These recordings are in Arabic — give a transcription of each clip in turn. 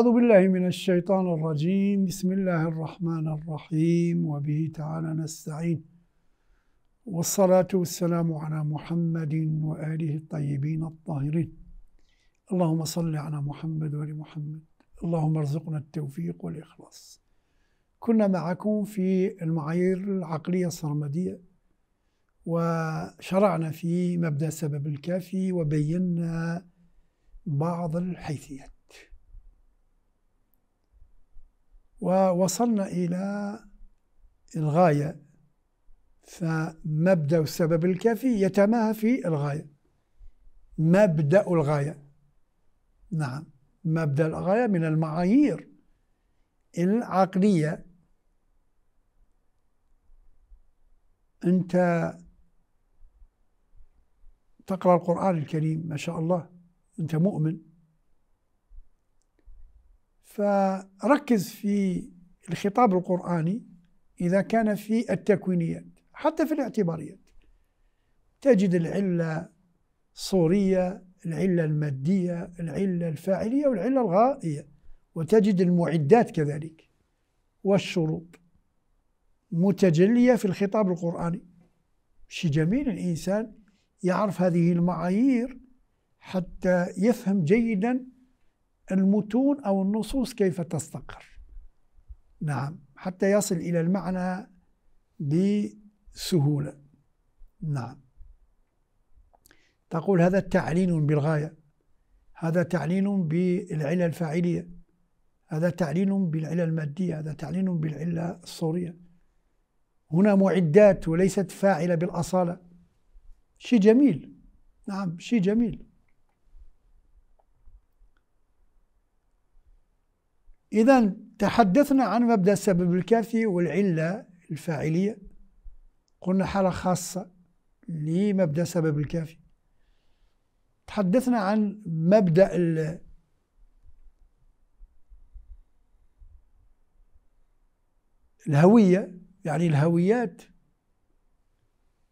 أعوذ بالله من الشيطان الرجيم بسم الله الرحمن الرحيم وبه تعالى نستعين والصلاة والسلام على محمد وآله الطيبين الطاهرين اللهم صل على محمد وآل محمد اللهم ارزقنا التوفيق والإخلاص كنا معكم في المعايير العقلية السرمدية وشرعنا في مبدأ السبب الكافي وبينا بعض الحيثيات ووصلنا إلى الغاية فمبدأ السبب الكافي يتماهى في الغاية مبدأ الغاية نعم مبدأ الغاية من المعايير العقلية أنت تقرأ القرآن الكريم ما شاء الله أنت مؤمن فركز في الخطاب القرآني إذا كان في التكوينيات حتى في الاعتباريات تجد العلة الصورية العلة المادية العلة الفاعلية والعلة الغائية وتجد المعدات كذلك والشروط متجلية في الخطاب القرآني شيء جميل الإنسان يعرف هذه المعايير حتى يفهم جيدا المتون أو النصوص كيف تستقر نعم حتى يصل إلى المعنى بسهولة نعم تقول هذا تعليل بالغاية هذا تعليل بالعلة الفاعلية هذا تعليل بالعلة المادية هذا تعليل بالعلة الصورية هنا معدات وليست فاعلة بالأصالة شيء جميل نعم شيء جميل إذا تحدثنا عن مبدأ السبب الكافي والعلة الفاعلية قلنا حالة خاصة لمبدأ السبب الكافي تحدثنا عن مبدأ الهوية يعني الهويات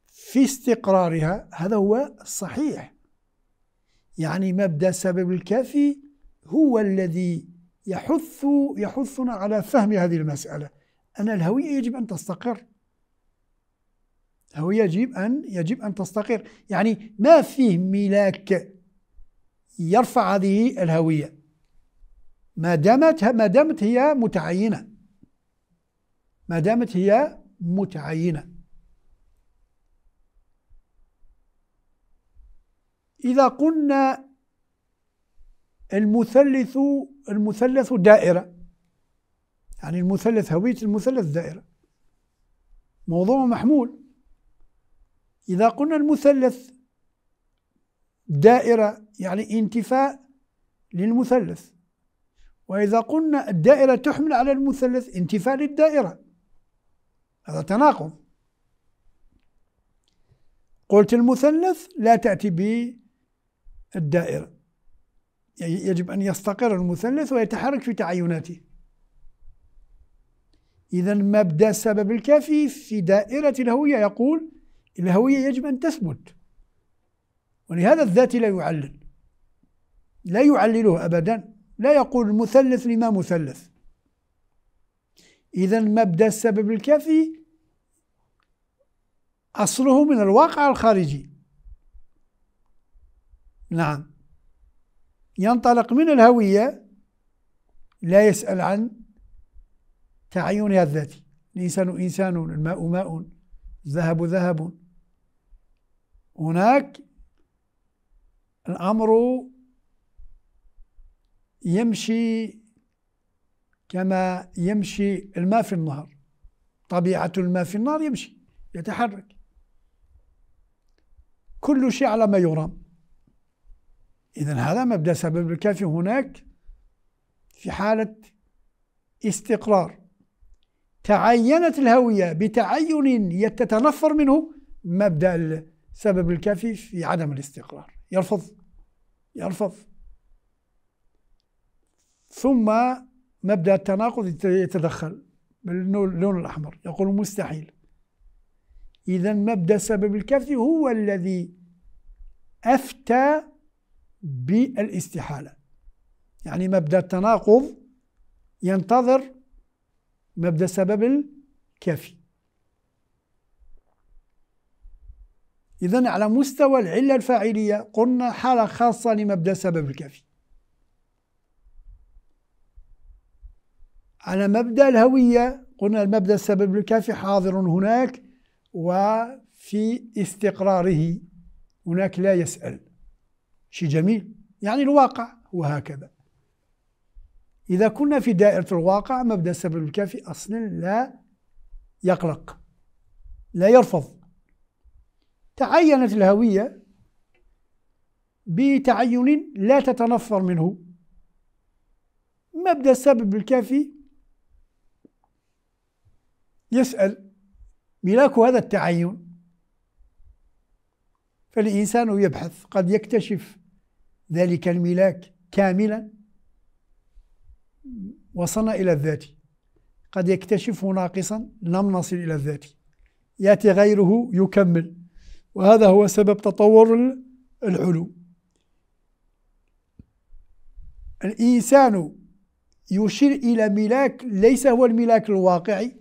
في استقرارها هذا هو الصحيح يعني مبدأ السبب الكافي هو الذي يحث يحثنا على فهم هذه المسألة أن الهوية يجب أن تستقر الهوية يجب أن يجب أن تستقر يعني ما فيه ملاك يرفع هذه الهوية ما دامت ما دامت هي متعينة ما دامت هي متعينة إذا قلنا المثلث المثلث دائرة يعني المثلث هوية المثلث دائرة موضوع محمول إذا قلنا المثلث دائرة يعني انتفاء للمثلث وإذا قلنا الدائرة تحمل على المثلث انتفاء للدائرة هذا تناقض قلت المثلث لا تأتي بالدائرة يجب أن يستقر المثلث ويتحرك في تعيناته إذا مبدأ السبب الكافي في دائرة الهوية يقول الهوية يجب أن تثبت ولهذا الذاتي لا يعلل لا يعلله أبدا لا يقول مثلث لما مثلث إذا مبدأ السبب الكافي أصله من الواقع الخارجي نعم ينطلق من الهوية لا يسأل عن تعينها الذاتي الإنسان إنسان الماء ماء الذهب ذهب هناك الأمر يمشي كما يمشي الماء في النهر طبيعة الماء في النهر يمشي يتحرك كل شيء على ما يرام إذا هذا مبدأ سبب الكافي هناك في حالة استقرار تعينت الهوية بتعين تتنفر منه مبدأ السبب الكافي في عدم الاستقرار يرفض يرفض ثم مبدأ التناقض يتدخل باللون الأحمر يقول مستحيل إذا مبدأ السبب الكافي هو الذي أفتى بالاستحالة يعني مبدأ التناقض ينتظر مبدأ السبب الكافي إذا على مستوى العلة الفاعلية قلنا حالة خاصة لمبدأ السبب الكافي على مبدأ الهوية قلنا المبدأ السبب الكافي حاضر هناك وفي استقراره هناك لا يسأل شيء جميل يعني الواقع هو هكذا إذا كنا في دائرة الواقع مبدأ السبب الكافي أصلا لا يقلق لا يرفض تعينت الهوية بتعين لا تتنفر منه مبدأ السبب الكافي يسأل ملاك هذا التعين فالإنسان يبحث قد يكتشف ذلك الملاك كاملا وصلنا إلى الذات قد يكتشف ناقصا لم نصل إلى الذات يأتي غيره يكمل وهذا هو سبب تطور العلو الإنسان يشير إلى ملاك ليس هو الملاك الواقعي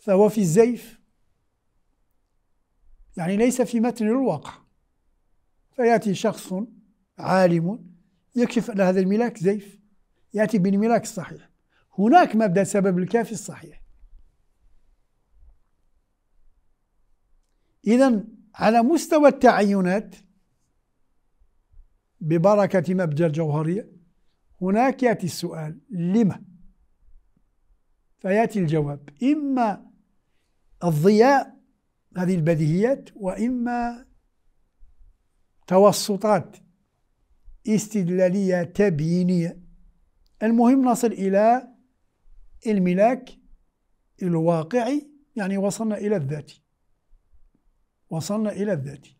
فهو في الزيف يعني ليس في متن الواقع فيأتي شخص عالم يكشف أن هذا الملاك زيف يأتي بالملاك الصحيح هناك مبدأ سبب الكافي الصحيح إذا على مستوى التعينات ببركة مبدأ الجوهرية هناك يأتي السؤال لما فيأتي الجواب إما الضياء هذه البديهيات وإما توسطات استدلالية تبيينية المهم نصل إلى الملاك الواقعي يعني وصلنا إلى الذاتي وصلنا إلى الذاتي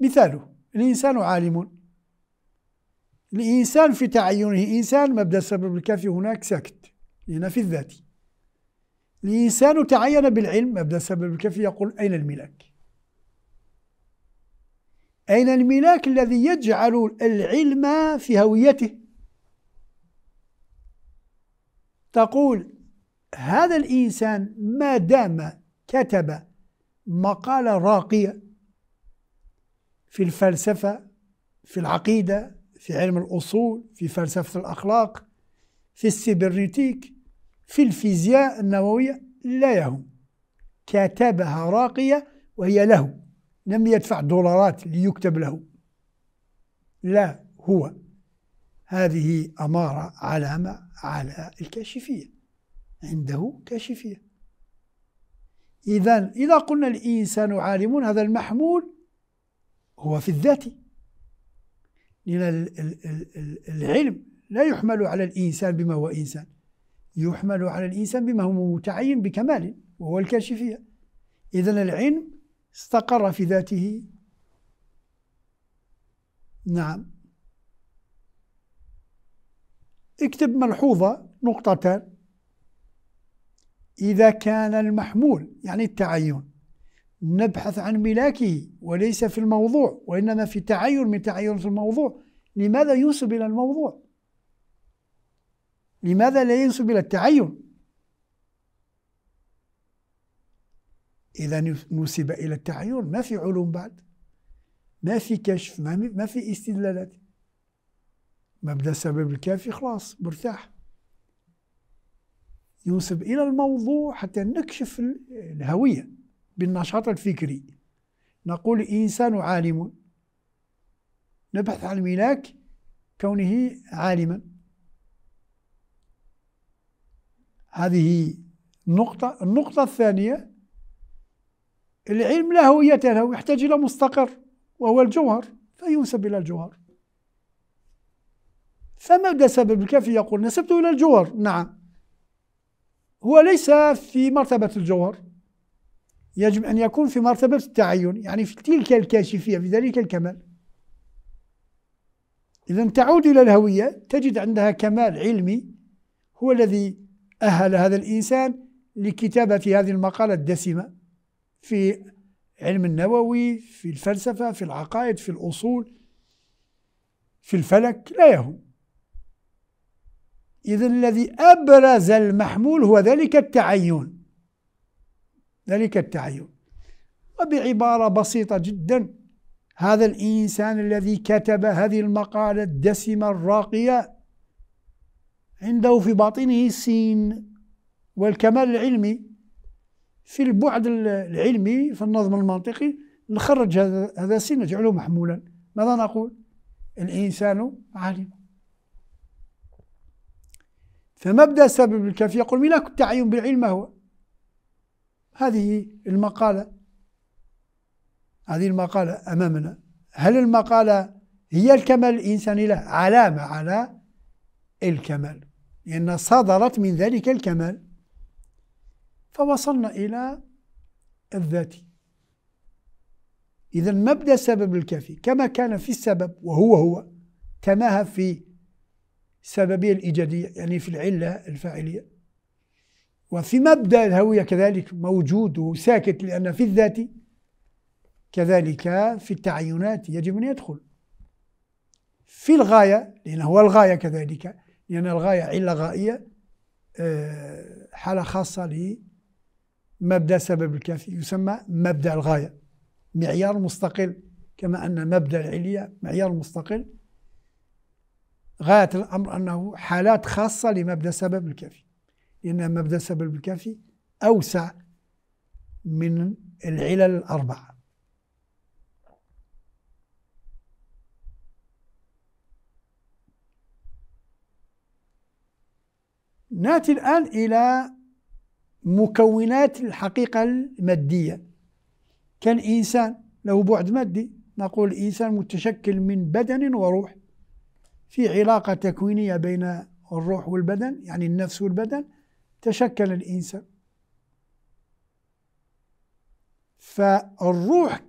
مثاله الإنسان عالم الإنسان في تعينه إنسان مبدأ السبب الكافي هناك ساكت لأن في الذات الإنسان تعين بالعلم مبدأ السبب الكافي يقول أين الملاك أين الملاك الذي يجعل العلم في هويته تقول هذا الإنسان ما دام كتب مقالة راقية في الفلسفة في العقيدة في علم الأصول في فلسفة الأخلاق في السيبرنتيك في الفيزياء النووية لا يهم كتبها راقية وهي له لم يدفع دولارات ليكتب له لا هو هذه أمارة علامة على الكاشفية عنده كاشفية إذا إذا قلنا الإنسان عالم هذا المحمول هو في الذات لأن العلم لا يحمل على الإنسان بما هو إنسان يحمل على الإنسان بما هو متعين بكمال وهو الكاشفية إذا العلم استقر في ذاته نعم اكتب ملحوظة نقطتان إذا كان المحمول يعني التعين نبحث عن ملاكه وليس في الموضوع وإنما في تعين من تعين في الموضوع لماذا ينسب إلى الموضوع؟ لماذا لا ينسب إلى التعين؟ إذا نسب إلى التعين ما في علوم بعد ما في كشف ما في استدلالات مبدأ السبب الكافي خلاص مرتاح ينسب إلى الموضوع حتى نكشف الهوية بالنشاط الفكري نقول إنسان عالم نبحث عن ملاك كونه عالما هذه نقطة النقطة الثانية العلم لا هوية له يحتاج إلى مستقر وهو الجوهر فينسب إلى الجوهر فماذا سبب الكافي يقول نسبته إلى الجوهر نعم هو ليس في مرتبة الجوهر يجب أن يكون في مرتبة التعين يعني في تلك الكاشفية في ذلك الكمال إذا تعود إلى الهوية تجد عندها كمال علمي هو الذي أهل هذا الإنسان لكتابة هذه المقالة الدسمة في علم النووي في الفلسفة في العقائد في الأصول في الفلك لا يهم إذا الذي أبرز المحمول هو ذلك التعين ذلك التعين وبعبارة بسيطة جدا هذا الإنسان الذي كتب هذه المقالة الدسمة الراقية عنده في باطنه سين والكمال العلمي في البعد العلمي في النظم المنطقي نخرج هذا هذا السين نجعله محمولا ماذا نقول الإنسان عالم فمبدأ سبب الكاف يقول ملاك التعين بالعلم هو هذه المقالة هذه المقالة أمامنا هل المقالة هي الكمال الإنساني له علامة على الكمال لأن صدرت من ذلك الكمال فوصلنا إلى الذاتي إذا مبدأ سبب الكافي كما كان في السبب وهو هو تماهى في السببية الإيجادية يعني في العلة الفاعلية وفي مبدأ الهوية كذلك موجود وساكت لأن في الذاتي كذلك في التعينات يجب أن يدخل في الغاية لأن هو الغاية كذلك لأن الغاية علة غائية آه، حالة خاصة لي مبدا سبب الكافي يسمى مبدا الغايه معيار مستقل كما ان مبدا العليه معيار مستقل غايه الامر انه حالات خاصه لمبدا سبب الكافي لان مبدا سبب الكافي اوسع من العلل الاربعه ناتي الان الى مكونات الحقيقة المادية كان إنسان له بعد مادي نقول إنسان متشكل من بدن وروح في علاقة تكوينية بين الروح والبدن يعني النفس والبدن تشكل الإنسان فالروح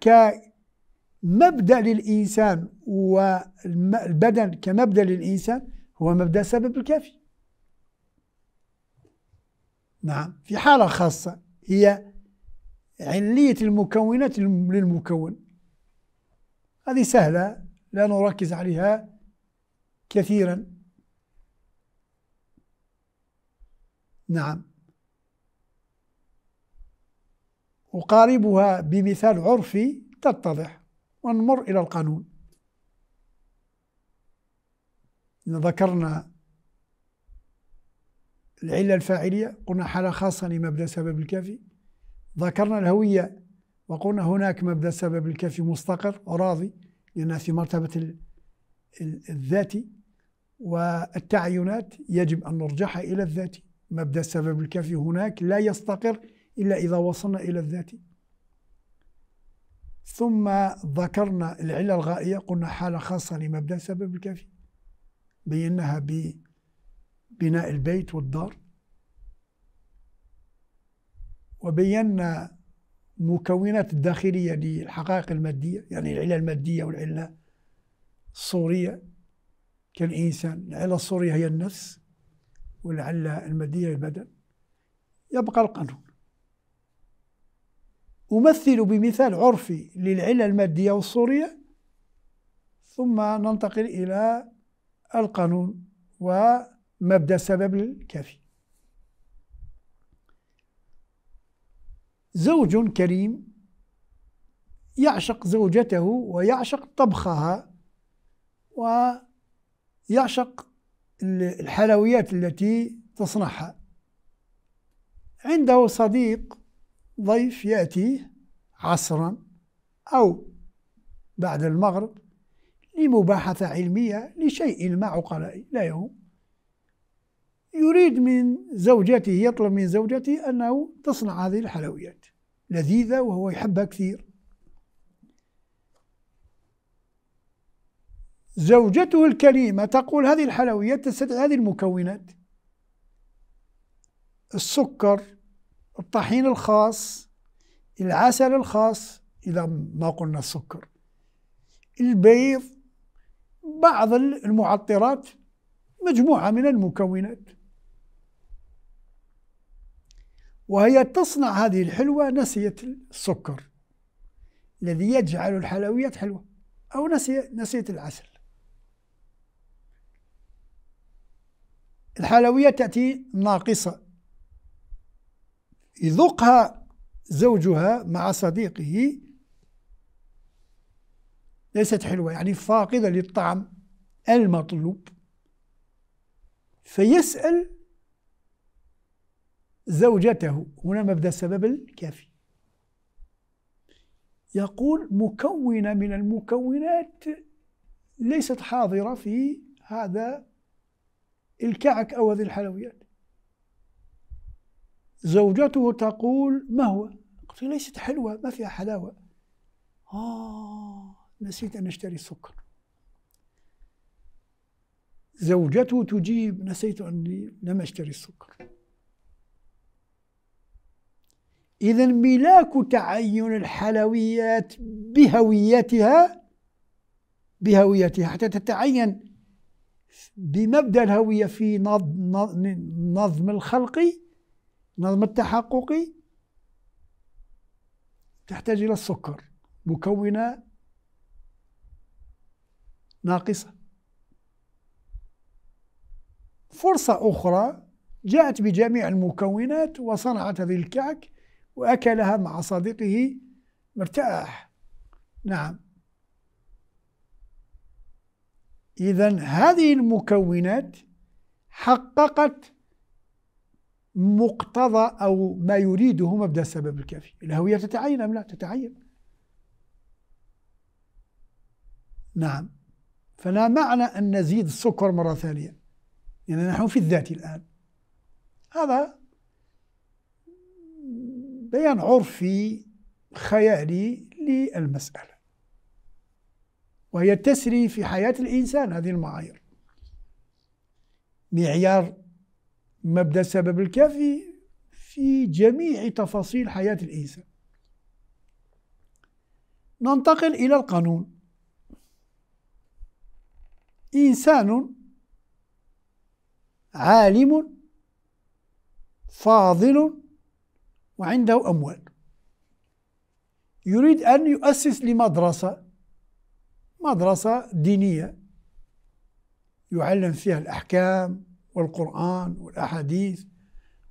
كمبدأ للإنسان والبدن كمبدأ للإنسان هو مبدأ سبب الكافي نعم في حالة خاصة هي علية المكونات للمكون هذه سهلة لا نركز عليها كثيرا نعم أقاربها بمثال عرفي تتضح ونمر إلى القانون ذكرنا العلة الفاعلية قلنا حالة خاصة لمبدأ سبب الكافي ذكرنا الهوية وقلنا هناك مبدأ سبب الكافي مستقر وراضي لأنها في مرتبة الذاتي والتعينات يجب أن نرجعها إلى الذاتي مبدأ السبب الكافي هناك لا يستقر إلا إذا وصلنا إلى الذاتي ثم ذكرنا العلة الغائية قلنا حالة خاصة لمبدأ السبب الكافي بيناها بناء البيت والدار وبينا مكونات الداخلية للحقائق المادية يعني العلة المادية والعلة الصورية كالإنسان العلة الصورية هي النفس والعلة المادية البدن يبقى القانون أمثل بمثال عرفي للعلة المادية والصورية ثم ننتقل إلى القانون و مبدا السبب الكافي زوج كريم يعشق زوجته ويعشق طبخها ويعشق الحلويات التي تصنعها عنده صديق ضيف يأتيه عصرا أو بعد المغرب لمباحثة علمية لشيء ما عقلائي لا يهم يريد من زوجته يطلب من زوجته أنه تصنع هذه الحلويات لذيذة وهو يحبها كثير زوجته الكريمة تقول هذه الحلويات تستدعي هذه المكونات السكر الطحين الخاص العسل الخاص إذا ما قلنا السكر البيض بعض المعطرات مجموعة من المكونات وهي تصنع هذه الحلوة نسيت السكر الذي يجعل الحلويات حلوة أو نسي نسيت العسل الحلوية تأتي ناقصة يذوقها زوجها مع صديقه ليست حلوة يعني فاقدة للطعم المطلوب فيسأل زوجته هنا مبدأ السبب الكافي يقول مكونة من المكونات ليست حاضرة في هذا الكعك أو هذه الحلويات زوجته تقول ما هو؟ قلت ليست حلوة ما فيها حلاوة آه نسيت أن أشتري السكر زوجته تجيب نسيت أني لم أشتري السكر إذا ملاك تعين الحلويات بهويتها بهويتها حتى تتعين بمبدأ الهوية في نظم الخلق نظم التحققي تحتاج إلى السكر مكونة ناقصة فرصة أخرى جاءت بجميع المكونات وصنعت هذه الكعك وأكلها مع صديقه مرتاح نعم إذا هذه المكونات حققت مقتضى أو ما يريده مبدأ السبب الكافي الهوية تتعين أم لا تتعين نعم فلا معنى أن نزيد السكر مرة ثانية يعني نحن في الذات الآن هذا بيان عرفي خيالي للمسألة وهي تسري في حياة الإنسان هذه المعايير معيار مبدأ السبب الكافي في جميع تفاصيل حياة الإنسان ننتقل إلى القانون إنسان عالم فاضل وعنده أموال يريد أن يؤسس لمدرسة مدرسة دينية يعلم فيها الأحكام والقرآن والأحاديث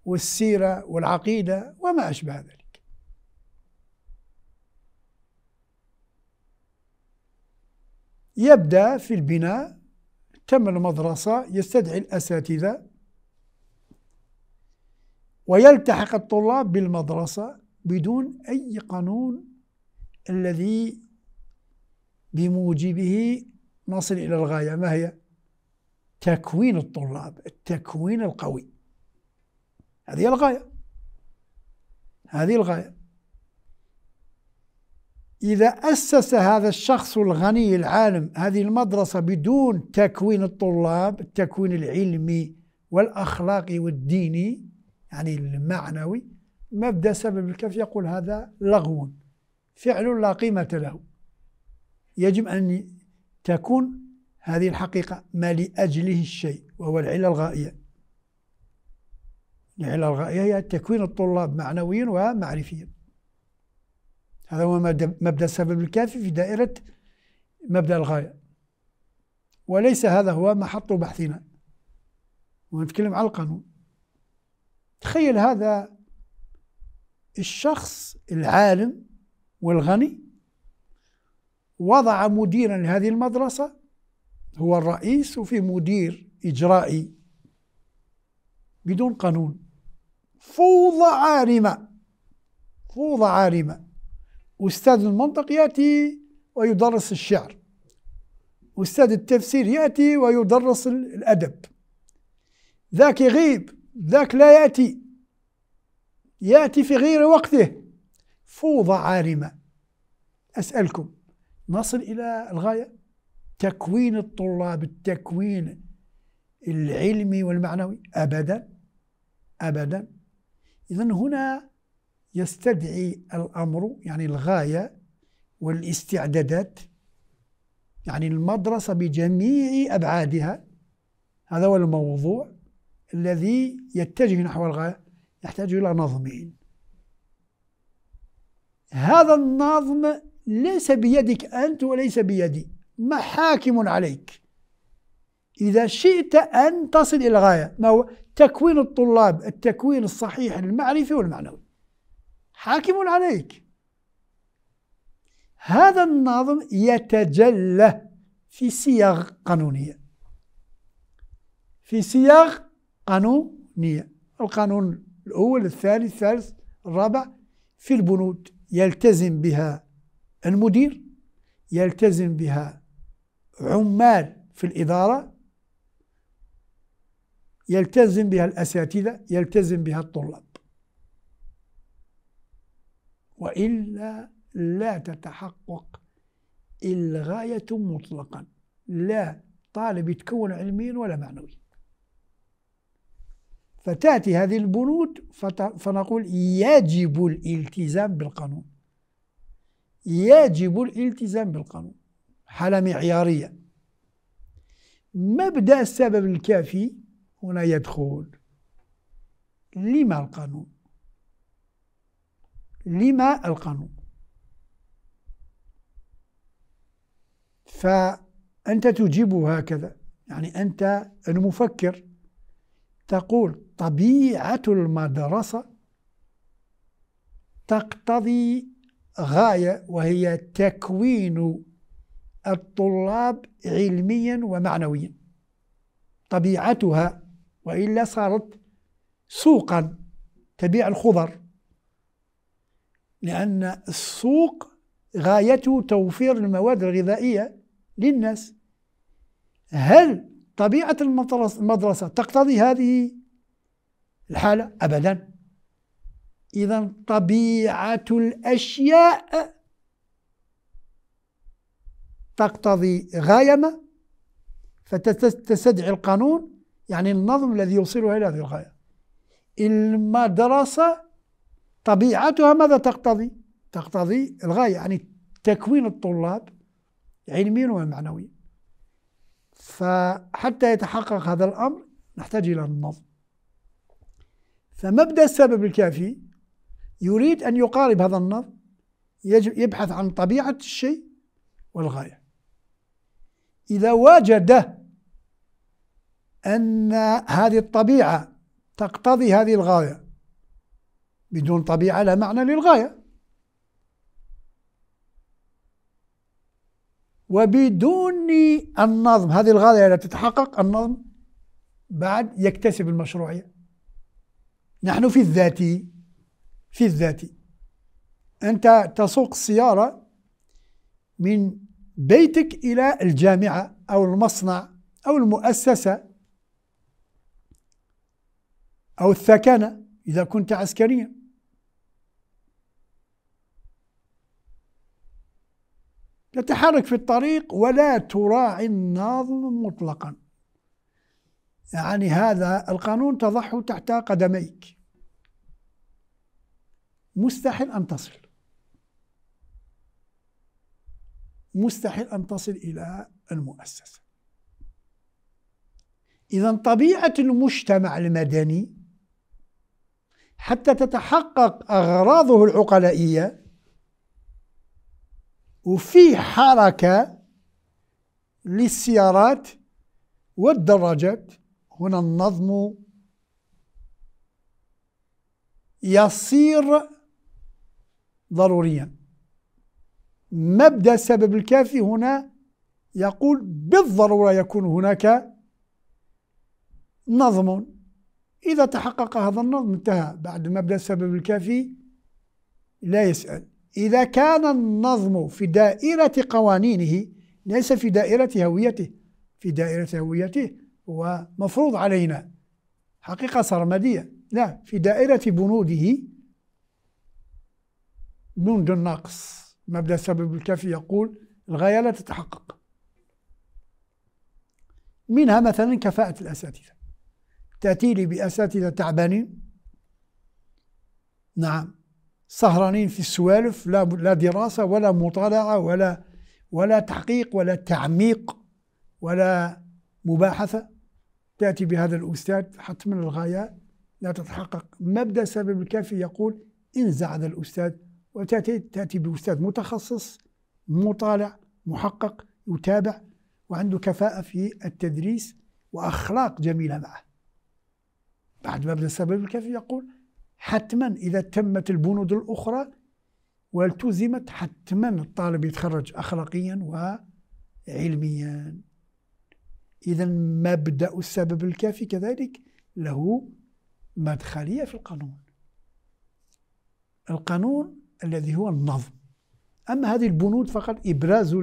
والسيرة والعقيدة وما أشبه ذلك يبدأ في البناء تم المدرسة يستدعي الأساتذة ويلتحق الطلاب بالمدرسة بدون أي قانون الذي بموجبه نصل إلى الغاية ما هي؟ تكوين الطلاب التكوين القوي هذه الغاية هذه الغاية إذا أسس هذا الشخص الغني العالم هذه المدرسة بدون تكوين الطلاب التكوين العلمي والأخلاقي والديني يعني المعنوي مبدا سبب الكف يقول هذا لغو فعل لا قيمه له يجب ان تكون هذه الحقيقه ما لاجله الشيء وهو العله الغائيه العله الغائيه هي تكوين الطلاب معنويا ومعرفيا هذا هو مبدا السبب الكافي في دائره مبدا الغايه وليس هذا هو محط بحثنا ونتكلم على القانون تخيل هذا الشخص العالم والغني وضع مديرا لهذه المدرسة هو الرئيس وفي مدير إجرائي بدون قانون فوضى عارمة فوضى عارمة أستاذ المنطق يأتي ويدرس الشعر أستاذ التفسير يأتي ويدرس الأدب ذاك يغيب ذاك لا يأتي يأتي في غير وقته فوضى عارمة أسألكم نصل إلى الغاية تكوين الطلاب التكوين العلمي والمعنوي أبدا أبدا إذا هنا يستدعي الأمر يعني الغاية والاستعدادات يعني المدرسة بجميع أبعادها هذا هو الموضوع الذي يتجه نحو الغاية يحتاج إلى نظم هذا النظم ليس بيدك أنت وليس بيدي محاكم عليك إذا شئت أن تصل إلى الغاية ما هو تكوين الطلاب التكوين الصحيح المعرفي والمعنوي حاكم عليك هذا النظم يتجلى في صياغ قانونية في صياغ قانونية القانون الأول الثاني الثالث الرابع في البنود يلتزم بها المدير يلتزم بها عمال في الإدارة يلتزم بها الأساتذة يلتزم بها الطلاب وإلا لا تتحقق الغاية مطلقا لا طالب يتكون علميا ولا معنويا فتأتي هذه البنود فنقول يجب الالتزام بالقانون يجب الالتزام بالقانون حالة معيارية مبدأ السبب الكافي هنا يدخل لما القانون لما القانون فأنت تجيب هكذا يعني أنت المفكر تقول طبيعة المدرسة تقتضي غاية وهي تكوين الطلاب علميا ومعنويا طبيعتها وإلا صارت سوقا تبيع الخضر لأن السوق غايته توفير المواد الغذائية للناس هل طبيعة المدرسة تقتضي هذه الحالة أبدا إذا طبيعة الأشياء تقتضي غاية ما فتستدعي القانون يعني النظم الذي يوصلها إلى هذه الغاية المدرسة طبيعتها ماذا تقتضي؟ تقتضي الغاية يعني تكوين الطلاب علميا ومعنويا فحتى يتحقق هذا الأمر نحتاج إلى النظم فمبدأ السبب الكافي يريد أن يقارب هذا النظم يجب يبحث عن طبيعة الشيء والغاية إذا وجد أن هذه الطبيعة تقتضي هذه الغاية بدون طبيعة لا معنى للغاية وبدون النظم هذه الغاية لا تتحقق النظم بعد يكتسب المشروعية نحن في الذاتي في الذاتي أنت تسوق السيارة من بيتك إلى الجامعة أو المصنع أو المؤسسة أو الثكنة إذا كنت عسكريا تتحرك في الطريق ولا تراعي الناظم مطلقا يعني هذا القانون تضعه تحت قدميك مستحيل أن تصل مستحيل أن تصل إلى المؤسسة إذا طبيعة المجتمع المدني حتى تتحقق أغراضه العقلائية وفيه حركة للسيارات والدراجات هنا النظم يصير ضروريا مبدا السبب الكافي هنا يقول بالضروره يكون هناك نظم اذا تحقق هذا النظم انتهى بعد مبدا السبب الكافي لا يسال إذا كان النظم في دائرة قوانينه ليس في دائرة هويته في دائرة هويته هو مفروض علينا حقيقة سرمدية لا في دائرة بنوده بنود النقص مبدأ السبب الكافي يقول الغاية لا تتحقق منها مثلا كفاءة الأساتذة تأتي لي بأساتذة تعبانين نعم سهرانين في السوالف لا لا دراسه ولا مطالعه ولا ولا تحقيق ولا تعميق ولا مباحثه تاتي بهذا الاستاذ حتما الغايه لا تتحقق مبدا السبب الكافي يقول انزع هذا الاستاذ وتاتي تاتي باستاذ متخصص مطالع محقق يتابع وعنده كفاءه في التدريس واخلاق جميله معه بعد مبدا السبب الكافي يقول حتما إذا تمت البنود الأخرى والتزمت حتما الطالب يتخرج أخلاقيا وعلميا إذا مبدأ السبب الكافي كذلك له مدخلية في القانون القانون الذي هو النظم أما هذه البنود فقط إبراز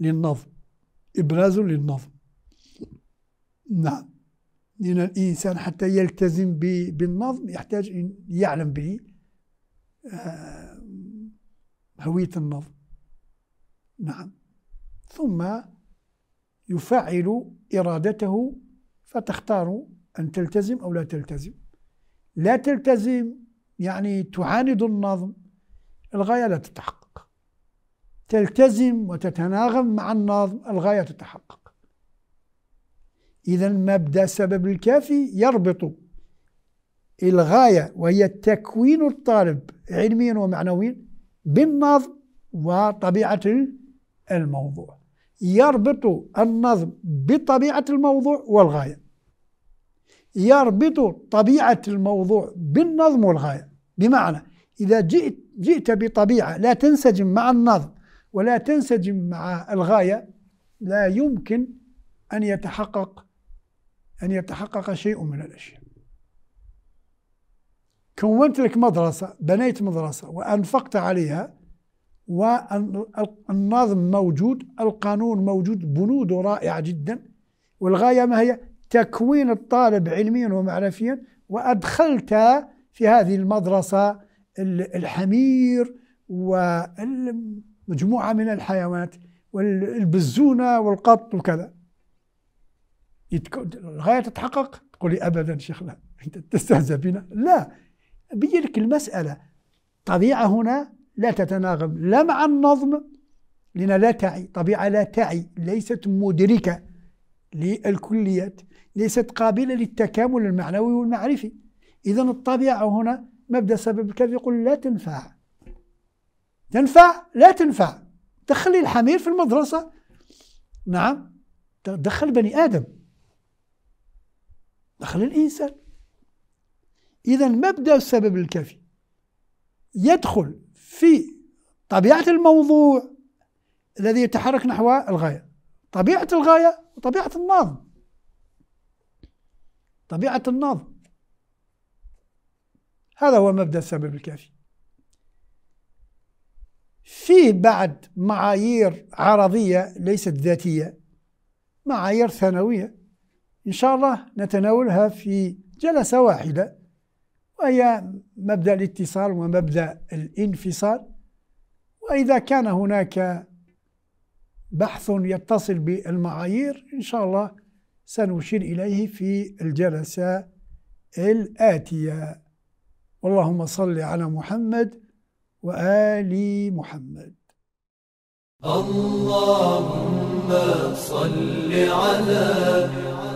للنظم إبراز للنظم نعم لأن الإنسان حتى يلتزم بالنظم يحتاج أن يعلم به آه، هوية النظم نعم ثم يفعل إرادته فتختار أن تلتزم أو لا تلتزم لا تلتزم يعني تعاند النظم الغاية لا تتحقق تلتزم وتتناغم مع النظم الغاية تتحقق إذا مبدأ السبب الكافي يربط الغاية وهي تكوين الطالب علميا ومعنويا بالنظم وطبيعة الموضوع يربط النظم بطبيعة الموضوع والغاية يربط طبيعة الموضوع بالنظم والغاية بمعنى إذا جئت, جئت بطبيعة لا تنسجم مع النظم ولا تنسجم مع الغاية لا يمكن أن يتحقق أن يتحقق شيء من الأشياء كونت لك مدرسة بنيت مدرسة وأنفقت عليها والنظم موجود القانون موجود بنود رائعة جدا والغاية ما هي تكوين الطالب علميا ومعرفيا وأدخلت في هذه المدرسة الحمير ومجموعة من الحيوانات والبزونة والقط وكذا الغايه تتحقق تقولي ابدا شيخ لا انت تستهزئ بنا لا بيلك لك المساله طبيعه هنا لا تتناغم لا مع النظم لنا لا تعي طبيعة لا تعي ليست مدركة للكليات ليست قابلة للتكامل المعنوي والمعرفي إذا الطبيعة هنا مبدأ سبب الكلف يقول لا تنفع تنفع لا تنفع دخلي الحمير في المدرسة نعم دخل بني آدم دخل الإنسان إذا مبدأ السبب الكافي يدخل في طبيعة الموضوع الذي يتحرك نحو الغاية طبيعة الغاية وطبيعة الناظم طبيعة الناظم هذا هو مبدأ السبب الكافي فيه بعد معايير عرضية ليست ذاتية معايير ثانوية إن شاء الله نتناولها في جلسة واحدة وهي مبدأ الاتصال ومبدأ الانفصال وإذا كان هناك بحث يتصل بالمعايير إن شاء الله سنشير إليه في الجلسة الآتية اللهم صل على محمد وآل محمد اللهم صل على